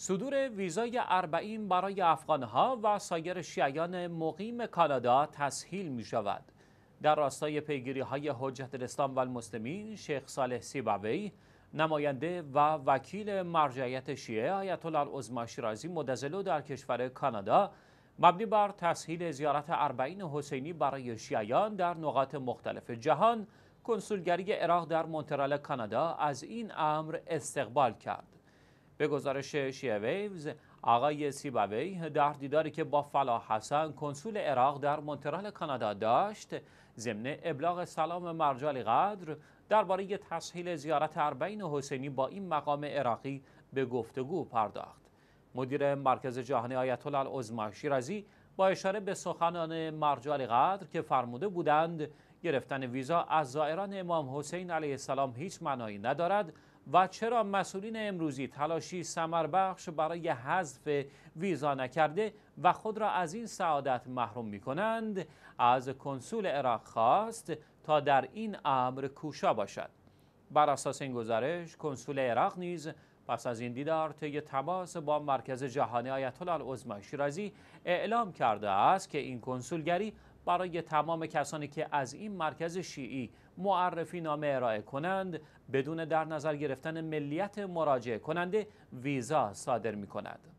صدور ویزای اربعین برای افغانها و سایر شیعیان مقیم کانادا تسهیل می شود. در راستای پیگیری های حجت الاسلام و شیخ صالح سیبوی نماینده و وکیل مرجعیت شیعه آیت الله عظما شیرازی مدزلو در کشور کانادا مبنی بر تسهیل زیارت اربعین حسینی برای شیعیان در نقاط مختلف جهان کنسولگری عراق در مونترال کانادا از این امر استقبال کرد به گزارش شیعه ویوز آقای سیباوی در دیداری که با فلاح حسن کنسول عراق در مونترال کانادا داشت ضمن ابلاغ سلام مرجال قدر درباره تسهیل زیارت اربعین حسینی با این مقام عراقی به گفتگو پرداخت مدیر مرکز جهانی آیت الله العظما شیرازی با اشاره به سخنان مرجال قدر که فرموده بودند گرفتن ویزا از زائران امام حسین علیه السلام هیچ معنایی ندارد و چرا مسئولین امروزی تلاشی سمر بخش برای حذف ویزا نکرده و خود را از این سعادت محروم می کنند از کنسول عراق خواست تا در این امر کوشا باشد بر اساس این گزارش کنسول عراق نیز پس از این دیدار طی تماس با مرکز جهانی آیت الله العظمی شیرازی اعلام کرده است که این کنسولگری برای تمام کسانی که از این مرکز شیعی معرفی نامه ارائه کنند بدون در نظر گرفتن ملیت مراجعه کننده ویزا صادر می کند.